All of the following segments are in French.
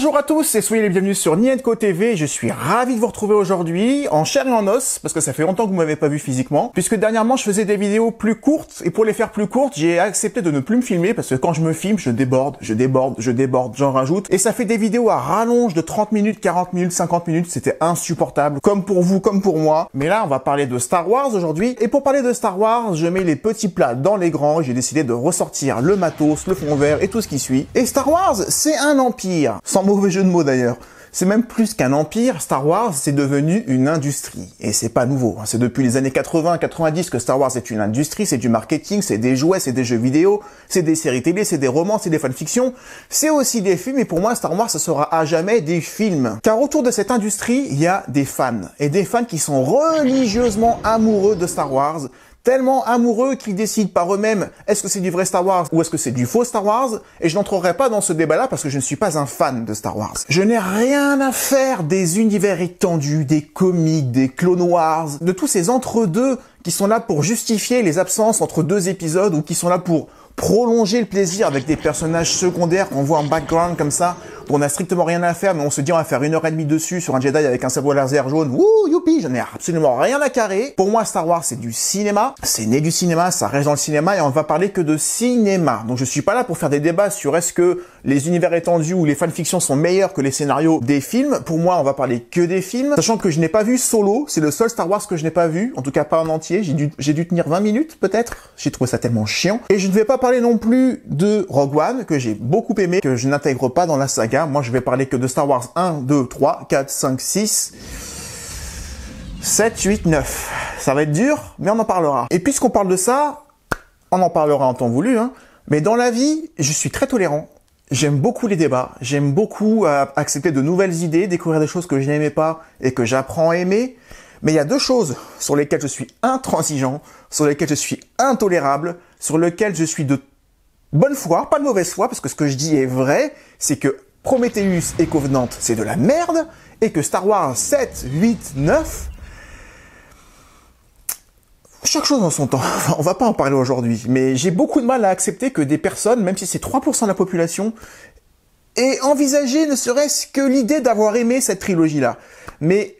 Bonjour à tous et soyez les bienvenus sur Nienco TV. Je suis ravi de vous retrouver aujourd'hui en chair et en os parce que ça fait longtemps que vous m'avez pas vu physiquement puisque dernièrement je faisais des vidéos plus courtes et pour les faire plus courtes, j'ai accepté de ne plus me filmer parce que quand je me filme, je déborde, je déborde, je déborde, j'en rajoute et ça fait des vidéos à rallonge de 30 minutes, 40 minutes, 50 minutes, c'était insupportable comme pour vous comme pour moi. Mais là, on va parler de Star Wars aujourd'hui et pour parler de Star Wars, je mets les petits plats dans les grands, j'ai décidé de ressortir le matos, le fond vert et tout ce qui suit. Et Star Wars, c'est un empire mauvais jeu de mots d'ailleurs. C'est même plus qu'un empire, Star Wars c'est devenu une industrie. Et c'est pas nouveau, hein. c'est depuis les années 80-90 que Star Wars est une industrie, c'est du marketing, c'est des jouets, c'est des jeux vidéo, c'est des séries télé, c'est des romans, c'est des fanfictions, c'est aussi des films et pour moi Star Wars ça sera à jamais des films. Car autour de cette industrie, il y a des fans. Et des fans qui sont religieusement amoureux de Star Wars, tellement amoureux qu'ils décident par eux-mêmes est-ce que c'est du vrai Star Wars ou est-ce que c'est du faux Star Wars et je n'entrerai pas dans ce débat-là parce que je ne suis pas un fan de Star Wars. Je n'ai rien à faire des univers étendus, des comics, des Clone Wars, de tous ces entre-deux qui sont là pour justifier les absences entre deux épisodes ou qui sont là pour prolonger le plaisir avec des personnages secondaires qu'on voit en background comme ça, où on n'a strictement rien à faire, mais on se dit on va faire une heure et demie dessus sur un Jedi avec un sabre laser jaune, ouh, youpi, j'en ai absolument rien à carrer. Pour moi, Star Wars, c'est du cinéma, c'est né du cinéma, ça reste dans le cinéma, et on va parler que de cinéma. Donc je suis pas là pour faire des débats sur est-ce que les univers étendus ou les fanfictions sont meilleurs que les scénarios des films. Pour moi, on va parler que des films, sachant que je n'ai pas vu Solo, c'est le seul Star Wars que je n'ai pas vu, en tout cas pas en entier, j'ai dû, tenir 20 minutes peut-être, j'ai trouvé ça tellement chiant. Et je ne vais pas parler non plus de Rogue One, que j'ai beaucoup aimé, que je n'intègre pas dans la saga. Moi je vais parler que de Star Wars 1, 2, 3, 4, 5, 6... 7, 8, 9. Ça va être dur, mais on en parlera. Et puisqu'on parle de ça, on en parlera en temps voulu, hein. mais dans la vie, je suis très tolérant. J'aime beaucoup les débats, j'aime beaucoup euh, accepter de nouvelles idées, découvrir des choses que je n'aimais pas et que j'apprends à aimer. Mais il y a deux choses sur lesquelles je suis intransigeant, sur lesquelles je suis intolérable, sur lesquelles je suis de bonne foi, pas de mauvaise foi, parce que ce que je dis est vrai, c'est que Prometheus et Covenant, c'est de la merde, et que Star Wars 7, 8, 9, chaque chose en son temps. on va pas en parler aujourd'hui, mais j'ai beaucoup de mal à accepter que des personnes, même si c'est 3% de la population, aient envisagé ne serait-ce que l'idée d'avoir aimé cette trilogie-là. Mais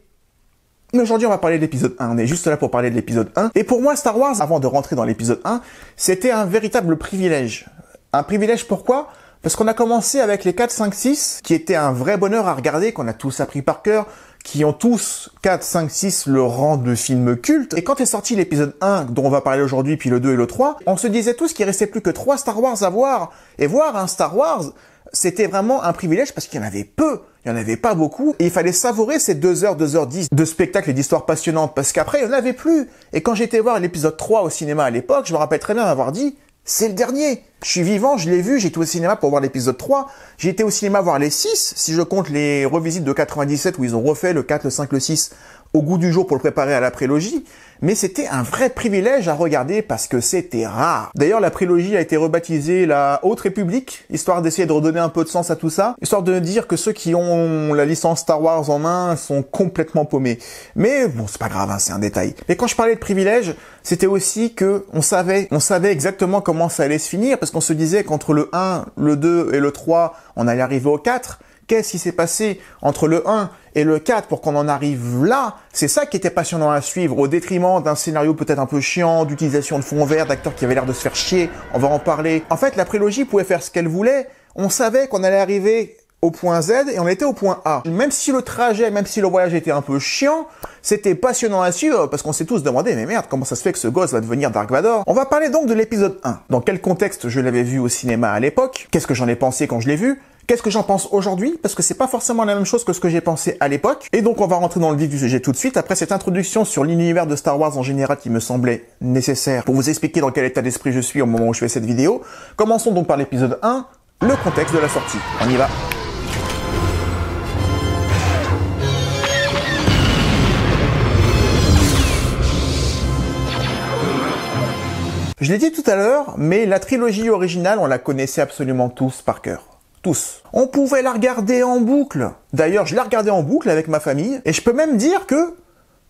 mais aujourd'hui, on va parler de l'épisode 1. On est juste là pour parler de l'épisode 1. Et pour moi, Star Wars, avant de rentrer dans l'épisode 1, c'était un véritable privilège. Un privilège pourquoi Parce qu'on a commencé avec les 4, 5, 6, qui étaient un vrai bonheur à regarder, qu'on a tous appris par cœur, qui ont tous 4, 5, 6 le rang de film culte. Et quand est sorti l'épisode 1, dont on va parler aujourd'hui, puis le 2 et le 3, on se disait tous qu'il restait plus que 3 Star Wars à voir. Et voir un Star Wars, c'était vraiment un privilège parce qu'il y en avait peu, il y en avait pas beaucoup, et il fallait savourer ces 2 heures, 2 2h10 de spectacle et d'histoires passionnantes, parce qu'après, il n'y en avait plus. Et quand j'étais voir l'épisode 3 au cinéma à l'époque, je me rappelle très bien avoir dit, c'est le dernier. Je suis vivant, je l'ai vu, j'ai j'étais au cinéma pour voir l'épisode 3, j'ai été au cinéma voir les 6, si je compte les revisites de 97 où ils ont refait le 4, le 5, le 6 au goût du jour pour le préparer à la prélogie, mais c'était un vrai privilège à regarder parce que c'était rare. D'ailleurs, la prélogie a été rebaptisée la Haute République, histoire d'essayer de redonner un peu de sens à tout ça, histoire de dire que ceux qui ont la licence Star Wars en main sont complètement paumés. Mais bon, c'est pas grave, hein, c'est un détail. Mais quand je parlais de privilège, c'était aussi que on savait, on savait exactement comment ça allait se finir parce qu'on se disait qu'entre le 1, le 2 et le 3, on allait arriver au 4. Qu'est-ce qui s'est passé entre le 1 et le 4 pour qu'on en arrive là C'est ça qui était passionnant à suivre, au détriment d'un scénario peut-être un peu chiant, d'utilisation de fonds verts, d'acteurs qui avaient l'air de se faire chier, on va en parler. En fait, la prélogie pouvait faire ce qu'elle voulait, on savait qu'on allait arriver au point Z et on était au point A. Même si le trajet, même si le voyage était un peu chiant, c'était passionnant à suivre parce qu'on s'est tous demandé mais merde comment ça se fait que ce gosse va devenir Dark Vador. On va parler donc de l'épisode 1. Dans quel contexte je l'avais vu au cinéma à l'époque Qu'est-ce que j'en ai pensé quand je l'ai vu Qu'est-ce que j'en pense aujourd'hui Parce que c'est pas forcément la même chose que ce que j'ai pensé à l'époque. Et donc on va rentrer dans le vif du sujet tout de suite après cette introduction sur l'univers de Star Wars en général qui me semblait nécessaire pour vous expliquer dans quel état d'esprit je suis au moment où je fais cette vidéo. Commençons donc par l'épisode 1, le contexte de la sortie. On y va. Je l'ai dit tout à l'heure, mais la trilogie originale, on la connaissait absolument tous par cœur. Tous. On pouvait la regarder en boucle. D'ailleurs, je la regardais en boucle avec ma famille. Et je peux même dire que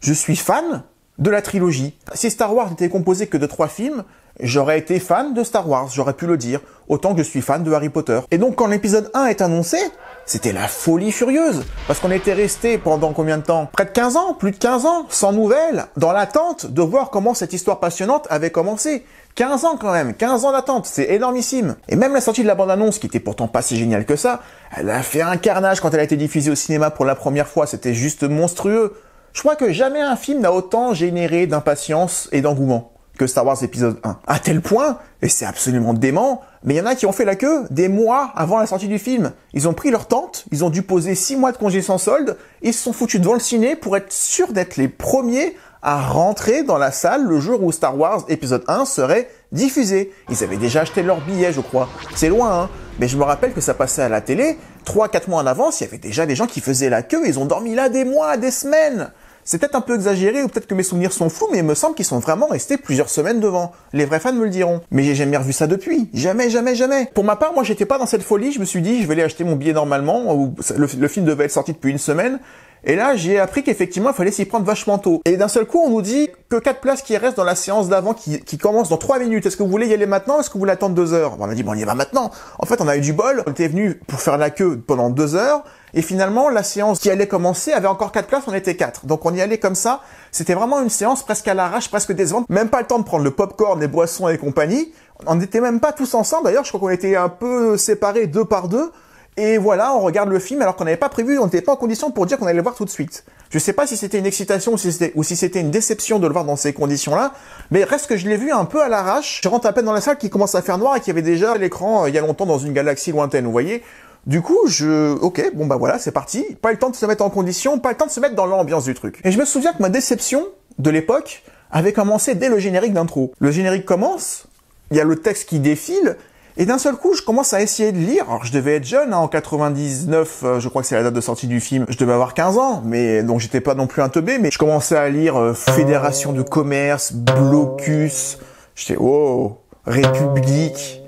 je suis fan de la trilogie. Si Star Wars n'était composé que de trois films, j'aurais été fan de Star Wars, j'aurais pu le dire, autant que je suis fan de Harry Potter. Et donc quand l'épisode 1 est annoncé, c'était la folie furieuse, parce qu'on était resté pendant combien de temps Près de 15 ans, plus de 15 ans, sans nouvelles, dans l'attente de voir comment cette histoire passionnante avait commencé. 15 ans quand même, 15 ans d'attente, c'est énormissime. Et même la sortie de la bande-annonce, qui était pourtant pas si géniale que ça, elle a fait un carnage quand elle a été diffusée au cinéma pour la première fois, c'était juste monstrueux. Je crois que jamais un film n'a autant généré d'impatience et d'engouement que Star Wars épisode 1. À tel point, et c'est absolument dément, mais il y en a qui ont fait la queue des mois avant la sortie du film. Ils ont pris leur tente, ils ont dû poser 6 mois de congé sans solde, ils se sont foutus devant le ciné pour être sûrs d'être les premiers à rentrer dans la salle le jour où Star Wars épisode 1 serait diffusé. Ils avaient déjà acheté leur billet, je crois. C'est loin, hein mais je me rappelle que ça passait à la télé, 3-4 mois en avance, il y avait déjà des gens qui faisaient la queue, ils ont dormi là des mois, des semaines. C'est peut-être un peu exagéré ou peut-être que mes souvenirs sont fous, mais il me semble qu'ils sont vraiment restés plusieurs semaines devant. Les vrais fans me le diront. Mais j'ai jamais revu ça depuis. Jamais, jamais, jamais. Pour ma part, moi j'étais pas dans cette folie, je me suis dit je vais aller acheter mon billet normalement, ou le film devait être sorti depuis une semaine, et là, j'ai appris qu'effectivement, il fallait s'y prendre vachement tôt. Et d'un seul coup, on nous dit que quatre places qui restent dans la séance d'avant, qui, qui, commence dans trois minutes. Est-ce que vous voulez y aller maintenant Est-ce que vous voulez attendre deux heures On a dit, bon, on y va maintenant. En fait, on a eu du bol. On était venu pour faire la queue pendant deux heures. Et finalement, la séance qui allait commencer avait encore quatre places, on était quatre. Donc on y allait comme ça. C'était vraiment une séance presque à l'arrache, presque décevante. Même pas le temps de prendre le popcorn, les boissons et compagnie. On n'était même pas tous ensemble. D'ailleurs, je crois qu'on était un peu séparés deux par deux. Et voilà, on regarde le film alors qu'on n'avait pas prévu, on n'était pas en condition pour dire qu'on allait le voir tout de suite. Je sais pas si c'était une excitation ou si c'était, une déception de le voir dans ces conditions-là, mais reste que je l'ai vu un peu à l'arrache. Je rentre à peine dans la salle qui commence à faire noir et qui avait déjà l'écran euh, il y a longtemps dans une galaxie lointaine, vous voyez. Du coup, je, ok, bon bah voilà, c'est parti. Pas le temps de se mettre en condition, pas le temps de se mettre dans l'ambiance du truc. Et je me souviens que ma déception de l'époque avait commencé dès le générique d'intro. Le générique commence, il y a le texte qui défile, et d'un seul coup, je commence à essayer de lire. Alors, je devais être jeune, hein, en 99, euh, je crois que c'est la date de sortie du film. Je devais avoir 15 ans, mais donc j'étais pas non plus un teubé, mais je commençais à lire euh, Fédération de commerce, Blocus. J'étais, oh, République,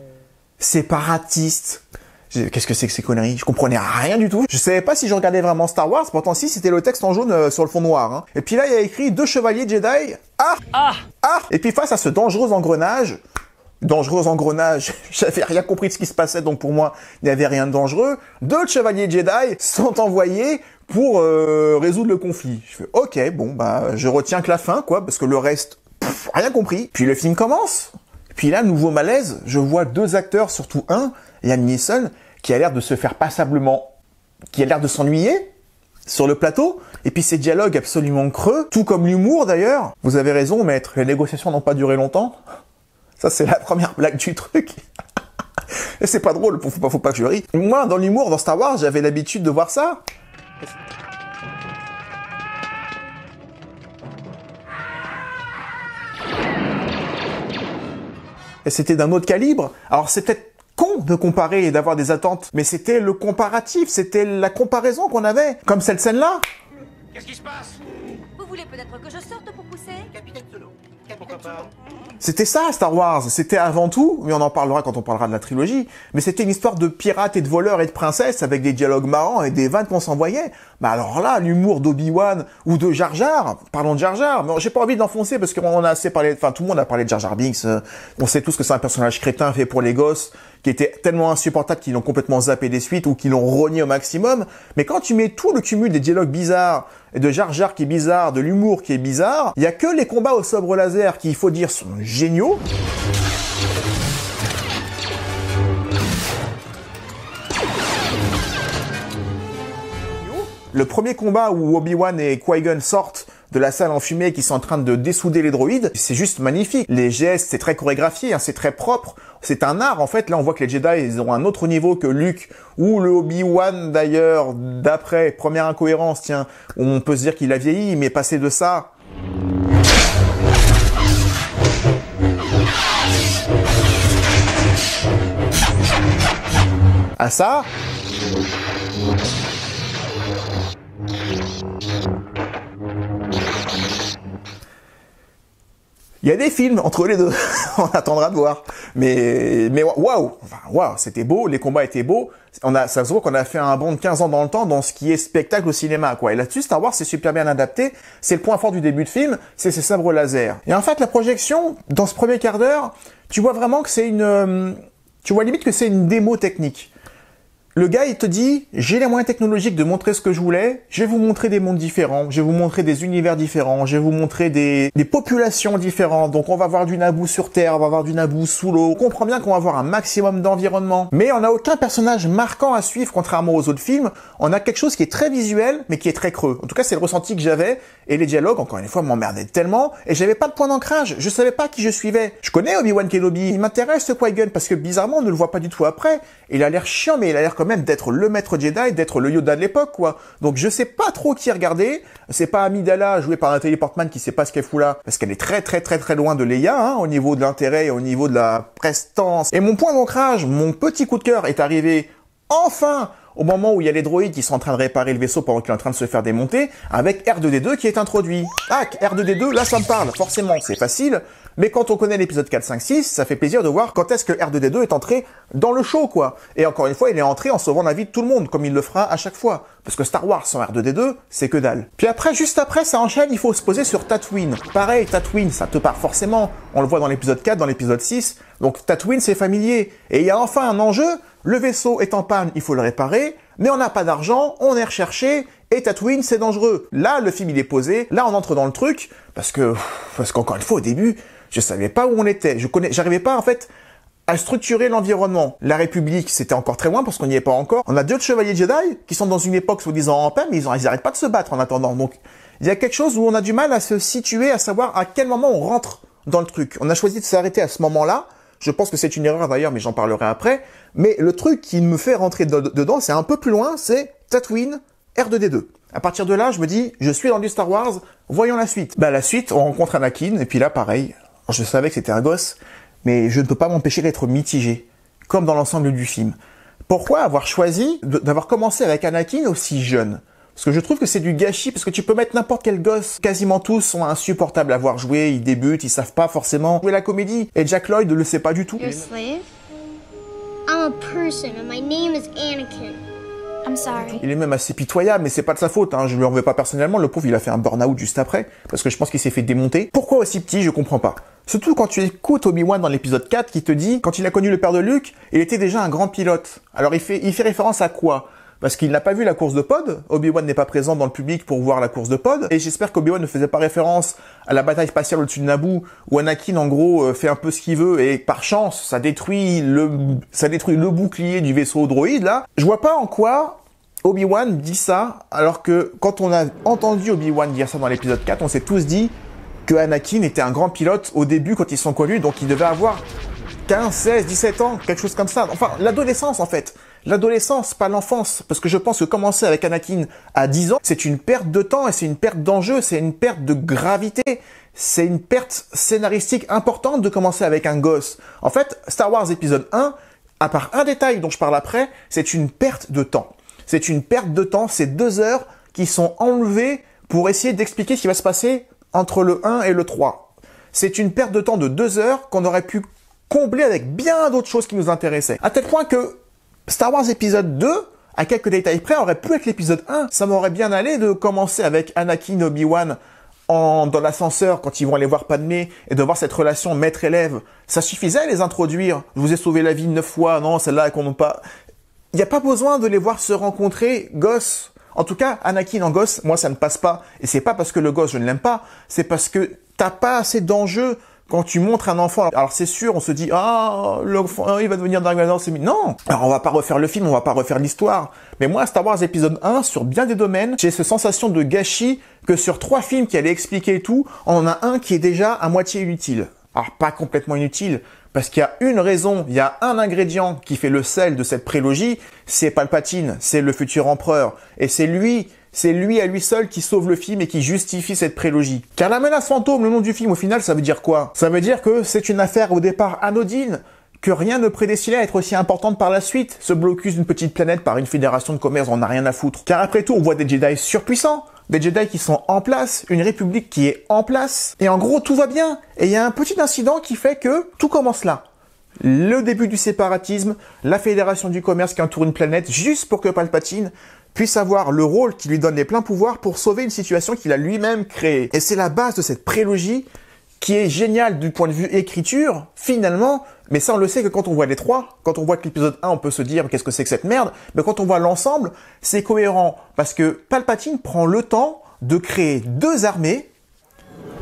séparatiste. Qu'est-ce que c'est que ces conneries Je comprenais rien du tout. Je savais pas si je regardais vraiment Star Wars. Pourtant, si c'était le texte en jaune euh, sur le fond noir. Hein. Et puis là, il y a écrit deux chevaliers Jedi. Ah Ah Ah Et puis face à ce dangereux engrenage, dangereux engrenage, j'avais rien compris de ce qui se passait, donc pour moi, il n'y avait rien de dangereux. Deux chevaliers Jedi sont envoyés pour euh, résoudre le conflit. Je fais OK, bon bah je retiens que la fin quoi parce que le reste rien compris. Puis le film commence. Puis là nouveau malaise, je vois deux acteurs surtout un, Yann Nielsen, qui a l'air de se faire passablement qui a l'air de s'ennuyer sur le plateau et puis ces dialogues absolument creux, tout comme l'humour d'ailleurs. Vous avez raison maître, les négociations n'ont pas duré longtemps. Ça, c'est la première blague du truc. Et c'est pas drôle, faut pas, faut pas que je rie. Moi, dans l'humour, dans Star Wars, j'avais l'habitude de voir ça. Et c'était d'un autre calibre. Alors c'est peut-être con de comparer et d'avoir des attentes, mais c'était le comparatif, c'était la comparaison qu'on avait, comme cette scène-là. Qu'est-ce qui se passe Vous voulez peut-être que je sorte pour pousser Capitaine Solo, c'était ça, Star Wars. C'était avant tout, mais on en parlera quand on parlera de la trilogie, mais c'était une histoire de pirates et de voleurs et de princesses avec des dialogues marrants et des vannes qu'on s'envoyait. Bah alors là, l'humour d'Obi-Wan ou de Jar Jar, parlons de Jar Jar, mais j'ai pas envie d'enfoncer parce qu'on a assez parlé, enfin tout le monde a parlé de Jar Jar Binks, euh, on sait tous que c'est un personnage crétin fait pour les gosses, qui était tellement insupportable qu'ils l'ont complètement zappé des suites ou qu'ils l'ont rogné au maximum, mais quand tu mets tout le cumul des dialogues bizarres, et de Jar Jar qui est bizarre, de l'humour qui est bizarre, il y a que les combats au sobre laser qui, il faut dire, sont géniaux. Le premier combat où Obi-Wan et Qui-Gon sortent de la salle en fumée qui sont en train de dessouder les droïdes. C'est juste magnifique. Les gestes, c'est très chorégraphié, hein, c'est très propre. C'est un art en fait. Là, on voit que les Jedi, ils ont un autre niveau que Luke ou le Obi-Wan d'ailleurs. D'après première incohérence, tiens, on peut se dire qu'il a vieilli, mais passer de ça à ça. Il y a des films entre les deux. on attendra de voir. Mais, mais waouh! Waouh! C'était beau. Les combats étaient beaux. On a, ça se voit qu'on a fait un bond de 15 ans dans le temps dans ce qui est spectacle au cinéma, quoi. Et là-dessus, Star Wars, c'est super bien adapté. C'est le point fort du début de film. C'est ses sabres laser. Et en fait, la projection, dans ce premier quart d'heure, tu vois vraiment que c'est une, euh, tu vois limite que c'est une démo technique. Le gars, il te dit, j'ai les moyens technologiques de montrer ce que je voulais, je vais vous montrer des mondes différents, je vais vous montrer des univers différents, je vais vous montrer des, populations différentes. Donc on va voir du Naboo sur Terre, on va voir du Naboo sous l'eau. On comprend bien qu'on va avoir un maximum d'environnement. Mais on n'a aucun personnage marquant à suivre, contrairement aux autres films. On a quelque chose qui est très visuel, mais qui est très creux. En tout cas, c'est le ressenti que j'avais. Et les dialogues, encore une fois, m'emmerdaient tellement. Et j'avais pas de point d'ancrage. Je savais pas qui je suivais. Je connais Obi-Wan Kenobi. Il m'intéresse ce qui parce que bizarrement, on ne le voit pas du tout après. Il a l'air chiant, mais il a l'air comme même d'être le maître Jedi, d'être le Yoda de l'époque, quoi. Donc je sais pas trop qui regarder. C'est pas Amidala jouée par un Portman qui sait pas ce qu'elle fout là, parce qu'elle est très très très très loin de Leia hein, au niveau de l'intérêt et au niveau de la prestance. Et mon point d'ancrage, mon petit coup de cœur est arrivé enfin au moment où il y a les droïdes qui sont en train de réparer le vaisseau pendant qu'il est en train de se faire démonter, avec R2D2 qui est introduit. hack R2D2, là ça me parle, forcément, c'est facile, mais quand on connaît l'épisode 4, 5, 6, ça fait plaisir de voir quand est-ce que R2D2 est entré dans le show, quoi. Et encore une fois, il est entré en sauvant la vie de tout le monde, comme il le fera à chaque fois. Parce que Star Wars sans R2D2, c'est que dalle. Puis après, juste après, ça enchaîne, il faut se poser sur Tatooine. Pareil, Tatooine, ça te part forcément. On le voit dans l'épisode 4, dans l'épisode 6. Donc Tatooine, c'est familier. Et il y a enfin un enjeu, le vaisseau est en panne, il faut le réparer, mais on n'a pas d'argent, on est recherché, et Tatooine, c'est dangereux. Là, le film, il est posé, là, on entre dans le truc, parce que, parce qu'encore une fois, au début, je savais pas où on était. Je connais, j'arrivais pas en fait à structurer l'environnement. La République, c'était encore très loin parce qu'on n'y est pas encore. On a deux chevaliers Jedi qui sont dans une époque soi-disant en paix, mais ils n'arrêtent pas de se battre en attendant. Donc, il y a quelque chose où on a du mal à se situer, à savoir à quel moment on rentre dans le truc. On a choisi de s'arrêter à ce moment-là. Je pense que c'est une erreur d'ailleurs, mais j'en parlerai après. Mais le truc qui me fait rentrer dedans, c'est un peu plus loin, c'est Tatooine R2D2. À partir de là, je me dis, je suis dans du Star Wars, voyons la suite. Bah la suite, on rencontre Anakin, et puis là, pareil, je savais que c'était un gosse, mais je ne peux pas m'empêcher d'être mitigé, comme dans l'ensemble du film. Pourquoi avoir choisi d'avoir commencé avec Anakin aussi jeune Parce que je trouve que c'est du gâchis, parce que tu peux mettre n'importe quel gosse, quasiment tous sont insupportables à voir jouer, ils débutent, ils savent pas forcément jouer la comédie, et Jack Lloyd ne le sait pas du tout. slave? a person my name is Anakin. Il est même assez pitoyable, mais c'est pas de sa faute. Hein. Je lui en veux pas personnellement. Le pauvre, il a fait un burn-out juste après, parce que je pense qu'il s'est fait démonter. Pourquoi aussi petit Je comprends pas. Surtout quand tu écoutes Obi-Wan dans l'épisode 4 qui te dit, quand il a connu le père de Luke, il était déjà un grand pilote. Alors il fait, il fait référence à quoi parce qu'il n'a pas vu la course de pod. Obi-Wan n'est pas présent dans le public pour voir la course de pod. Et j'espère qu'Obi-Wan ne faisait pas référence à la bataille spatiale au-dessus de Naboo, où Anakin, en gros, euh, fait un peu ce qu'il veut, et par chance, ça détruit le, ça détruit le bouclier du vaisseau droïde, là. Je vois pas en quoi Obi-Wan dit ça, alors que quand on a entendu Obi-Wan dire ça dans l'épisode 4, on s'est tous dit que Anakin était un grand pilote au début quand ils sont connus, donc il devait avoir 15, 16, 17 ans, quelque chose comme ça. Enfin, l'adolescence en fait. L'adolescence, pas l'enfance. Parce que je pense que commencer avec Anakin à 10 ans, c'est une perte de temps et c'est une perte d'enjeu, c'est une perte de gravité. C'est une perte scénaristique importante de commencer avec un gosse. En fait, Star Wars épisode 1, à part un détail dont je parle après, c'est une perte de temps. C'est une perte de temps, c'est deux heures qui sont enlevées pour essayer d'expliquer ce qui va se passer entre le 1 et le 3. C'est une perte de temps de deux heures qu'on aurait pu combler avec bien d'autres choses qui nous intéressaient. À tel point que Star Wars épisode 2, à quelques détails près, aurait pu être l'épisode 1. Ça m'aurait bien allé de commencer avec Anakin, Obi-Wan, en, dans l'ascenseur quand ils vont aller voir Padmé et de voir cette relation maître-élève, ça suffisait à les introduire. Je vous ai sauvé la vie neuf fois, non, celle-là qu'on n'a pas il n'y a pas besoin de les voir se rencontrer gosse. En tout cas, Anakin en gosse, moi ça ne passe pas. Et c'est pas parce que le gosse je ne l'aime pas, c'est parce que t'as pas assez d'enjeux quand tu montres un enfant. Alors c'est sûr, on se dit ah l'enfant il va devenir Dark Vador, c'est non. Alors on va pas refaire le film, on va pas refaire l'histoire. Mais moi Star Wars épisode 1 sur bien des domaines, j'ai cette sensation de gâchis que sur trois films qui allaient expliquer tout, on en a un qui est déjà à moitié inutile. Alors pas complètement inutile, parce qu'il y a une raison, il y a un ingrédient qui fait le sel de cette prélogie, c'est Palpatine, c'est le futur empereur. Et c'est lui, c'est lui à lui seul qui sauve le film et qui justifie cette prélogie. Car la menace fantôme, le nom du film au final, ça veut dire quoi Ça veut dire que c'est une affaire au départ anodine, que rien ne prédestinait à être aussi importante par la suite. Ce blocus d'une petite planète par une fédération de commerce on n'a rien à foutre. Car après tout, on voit des Jedi surpuissants, des Jedi qui sont en place, une république qui est en place, et en gros tout va bien. Et il y a un petit incident qui fait que tout commence là. Le début du séparatisme, la fédération du commerce qui entoure une planète juste pour que Palpatine puisse avoir le rôle qui lui donne les pleins pouvoirs pour sauver une situation qu'il a lui-même créée. Et c'est la base de cette prélogie qui est génial du point de vue écriture, finalement, mais ça on le sait que quand on voit les trois, quand on voit que l'épisode 1 on peut se dire qu'est-ce que c'est que cette merde, mais quand on voit l'ensemble, c'est cohérent, parce que Palpatine prend le temps de créer deux armées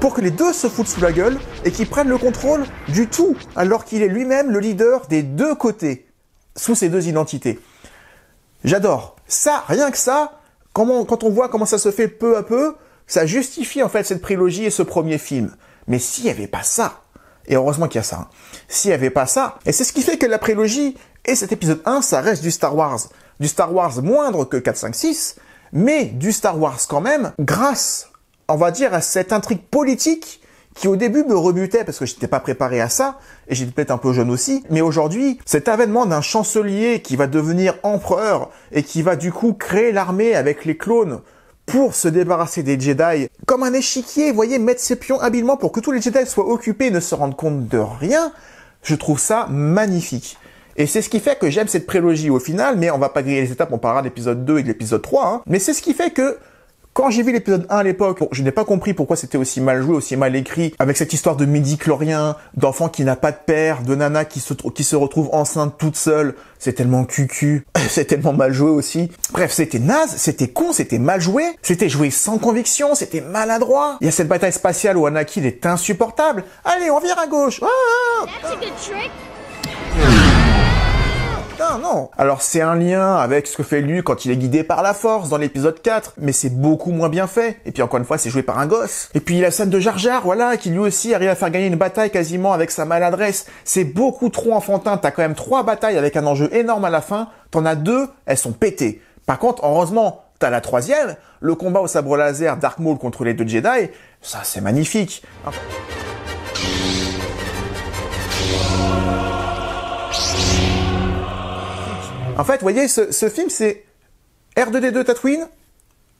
pour que les deux se foutent sous la gueule et qu'ils prennent le contrôle du tout, alors qu'il est lui-même le leader des deux côtés, sous ces deux identités. J'adore. Ça, rien que ça, quand on, voit comment ça se fait peu à peu, ça justifie en fait cette trilogie et ce premier film. Mais s'il n'y avait pas ça, et heureusement qu'il y a ça, hein, s'il n'y avait pas ça, et c'est ce qui fait que la prélogie et cet épisode 1, ça reste du Star Wars. Du Star Wars moindre que 4, 5, 6, mais du Star Wars quand même, grâce, on va dire, à cette intrigue politique qui au début me rebutait parce que je n'étais pas préparé à ça, et j'étais peut-être un peu jeune aussi, mais aujourd'hui, cet avènement d'un chancelier qui va devenir empereur et qui va du coup créer l'armée avec les clones pour se débarrasser des Jedi comme un échiquier, voyez, mettre ses pions habilement pour que tous les Jedi soient occupés et ne se rendent compte de rien, je trouve ça magnifique. Et c'est ce qui fait que j'aime cette prélogie au final, mais on va pas griller les étapes, on parlera de l'épisode 2 et de l'épisode 3, hein. mais c'est ce qui fait que quand j'ai vu l'épisode 1 à l'époque, je n'ai pas compris pourquoi c'était aussi mal joué, aussi mal écrit, avec cette histoire de midi-chlorien, d'enfant qui n'a pas de père, de nana qui se, retrouve enceinte toute seule. C'est tellement cucu, c'est tellement mal joué aussi. Bref, c'était naze, c'était con, c'était mal joué, c'était joué sans conviction, c'était maladroit. Il y a cette bataille spatiale où Anakin est insupportable. Allez, on vire à gauche. Ah, ah, ah non. Alors c'est un lien avec ce que fait lui quand il est guidé par la force dans l'épisode 4, mais c'est beaucoup moins bien fait. Et puis encore une fois, c'est joué par un gosse. Et puis la scène de Jar Jar, voilà, qui lui aussi arrive à faire gagner une bataille quasiment avec sa maladresse. C'est beaucoup trop enfantin. T'as quand même trois batailles avec un enjeu énorme à la fin. T'en as deux, elles sont pétées. Par contre, heureusement, t'as la troisième, le combat au sabre laser Dark Maul contre les deux Jedi. Ça, c'est magnifique. En fait, vous voyez, ce, film, c'est R2D2 Tatooine,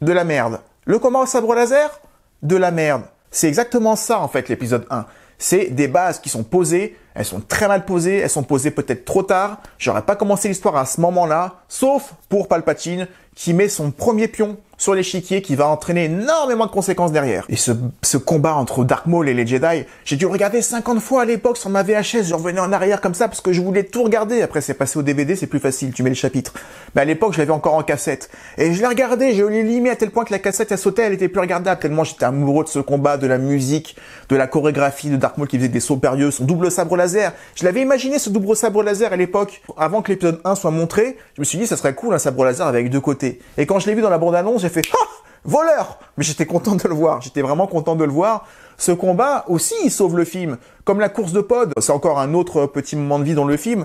de la merde. Le combat au sabre laser, de la merde. C'est exactement ça, en fait, l'épisode 1. C'est des bases qui sont posées, elles sont très mal posées, elles sont posées peut-être trop tard. J'aurais pas commencé l'histoire à ce moment-là, sauf pour Palpatine qui met son premier pion sur l'échiquier qui va entraîner énormément de conséquences derrière. Et ce, combat entre Dark Maul et les Jedi, j'ai dû regarder 50 fois à l'époque sur ma VHS, je revenais en arrière comme ça parce que je voulais tout regarder. Après c'est passé au DVD, c'est plus facile, tu mets le chapitre. Mais à l'époque je l'avais encore en cassette. Et je l'ai regardé, je l'ai limité à tel point que la cassette elle sauté, elle était plus regardable tellement j'étais amoureux de ce combat, de la musique, de la chorégraphie de Dark Maul qui faisait des sauts périlleux, son double sabre laser. Je l'avais imaginé ce double sabre laser à l'époque. Avant que l'épisode 1 soit montré, je me suis dit ça serait cool un sabre laser avec deux côtés. Et quand je l'ai vu dans la bande-annonce, j'ai fait ah, voleur Mais j'étais content de le voir, j'étais vraiment content de le voir. Ce combat aussi, sauve le film. Comme la course de pod, c'est encore un autre petit moment de vie dans le film.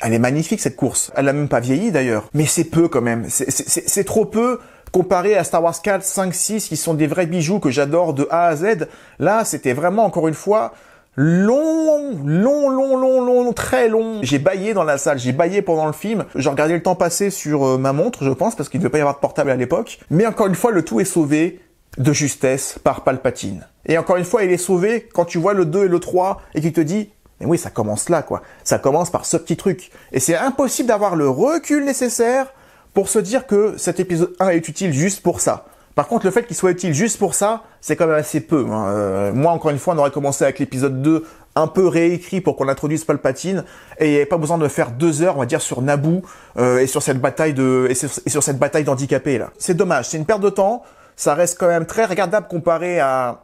Elle est magnifique cette course. Elle n'a même pas vieilli d'ailleurs. Mais c'est peu quand même. C'est trop peu comparé à Star Wars 4, 5, 6 qui sont des vrais bijoux que j'adore de A à Z. Là, c'était vraiment encore une fois long, long, long, long, long, très long. J'ai baillé dans la salle, j'ai baillé pendant le film. J'ai regardé le temps passé sur euh, ma montre, je pense, parce qu'il ne devait pas y avoir de portable à l'époque. Mais encore une fois, le tout est sauvé de justesse par Palpatine. Et encore une fois, il est sauvé quand tu vois le 2 et le 3 et qu'il te dit mais oui, ça commence là, quoi. Ça commence par ce petit truc. Et c'est impossible d'avoir le recul nécessaire pour se dire que cet épisode 1 est utile juste pour ça. Par contre, le fait qu'il soit utile juste pour ça, c'est quand même assez peu. Hein. Euh, moi, encore une fois, on aurait commencé avec l'épisode 2 un peu réécrit pour qu'on introduise Palpatine, et il n'y avait pas besoin de faire deux heures, on va dire, sur Naboo euh, et sur cette bataille de et sur, cette bataille d'handicapés là. C'est dommage, c'est une perte de temps. Ça reste quand même très regardable comparé à.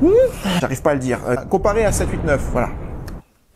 Hmm, j'arrive pas à le dire. Euh, comparé à 789, voilà.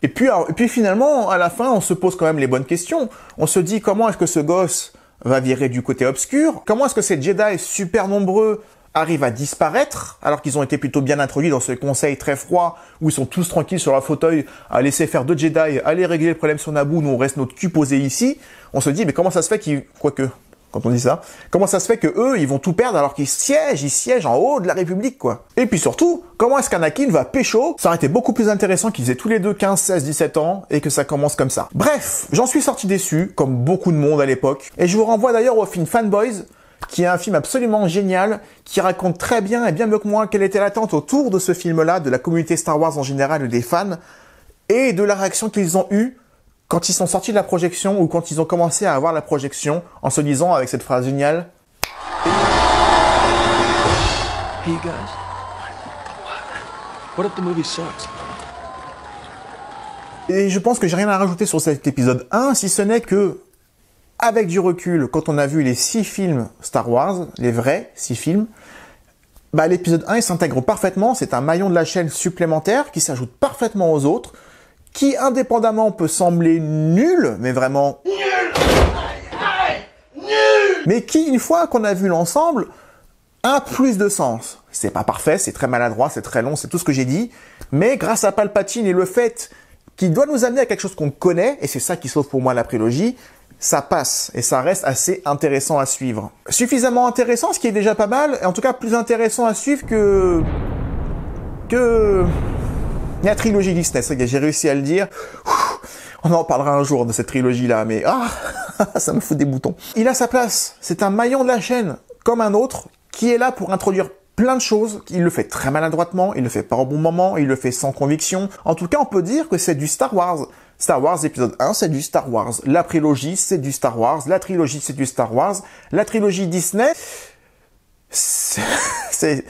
Et puis, et puis finalement, à la fin, on se pose quand même les bonnes questions. On se dit comment est-ce que ce gosse va virer du côté obscur. Comment est-ce que ces Jedi super nombreux arrivent à disparaître, alors qu'ils ont été plutôt bien introduits dans ce conseil très froid, où ils sont tous tranquilles sur leur fauteuil, à laisser faire deux Jedi, aller régler le problème sur Naboo, nous on reste notre cul posé ici, on se dit, mais comment ça se fait qu'ils, quoique, quand on dit ça. Comment ça se fait que eux, ils vont tout perdre alors qu'ils siègent, ils siègent en haut de la République, quoi. Et puis surtout, comment est-ce qu'Anakin va pécho Ça aurait été beaucoup plus intéressant qu'ils aient tous les deux 15, 16, 17 ans et que ça commence comme ça. Bref, j'en suis sorti déçu, comme beaucoup de monde à l'époque. Et je vous renvoie d'ailleurs au film Fanboys, qui est un film absolument génial, qui raconte très bien et bien mieux que moi quelle était l'attente autour de ce film-là, de la communauté Star Wars en général des fans, et de la réaction qu'ils ont eue quand ils sont sortis de la projection ou quand ils ont commencé à avoir la projection en se disant avec cette phrase géniale Et je pense que j'ai rien à rajouter sur cet épisode 1, si ce n'est que, avec du recul, quand on a vu les 6 films Star Wars, les vrais 6 films, bah, l'épisode 1 s'intègre parfaitement, c'est un maillon de la chaîne supplémentaire qui s'ajoute parfaitement aux autres qui indépendamment peut sembler nul, mais vraiment nul, nul, mais qui une fois qu'on a vu l'ensemble a plus de sens. C'est pas parfait, c'est très maladroit, c'est très long, c'est tout ce que j'ai dit, mais grâce à Palpatine et le fait qu'il doit nous amener à quelque chose qu'on connaît, et c'est ça qui sauve pour moi la prélogie, ça passe et ça reste assez intéressant à suivre. Suffisamment intéressant, ce qui est déjà pas mal, et en tout cas plus intéressant à suivre que que la trilogie Disney, ça y j'ai réussi à le dire. On en parlera un jour de cette trilogie-là, mais ah, ça me fout des boutons. Il a sa place. C'est un maillon de la chaîne, comme un autre, qui est là pour introduire plein de choses. Il le fait très maladroitement, il le fait pas au bon moment, il le fait sans conviction. En tout cas, on peut dire que c'est du Star Wars. Star Wars épisode 1, c'est du Star Wars. La trilogie, c'est du Star Wars. La trilogie, c'est du Star Wars. La trilogie Disney, c'est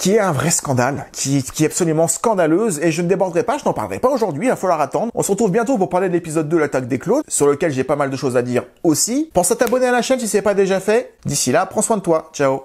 qui est un vrai scandale, qui, est absolument scandaleuse, et je ne déborderai pas, je n'en parlerai pas aujourd'hui, il va falloir attendre. On se retrouve bientôt pour parler de l'épisode 2, l'attaque des clones, sur lequel j'ai pas mal de choses à dire aussi. Pense à t'abonner à la chaîne si ce n'est pas déjà fait. D'ici là, prends soin de toi. Ciao.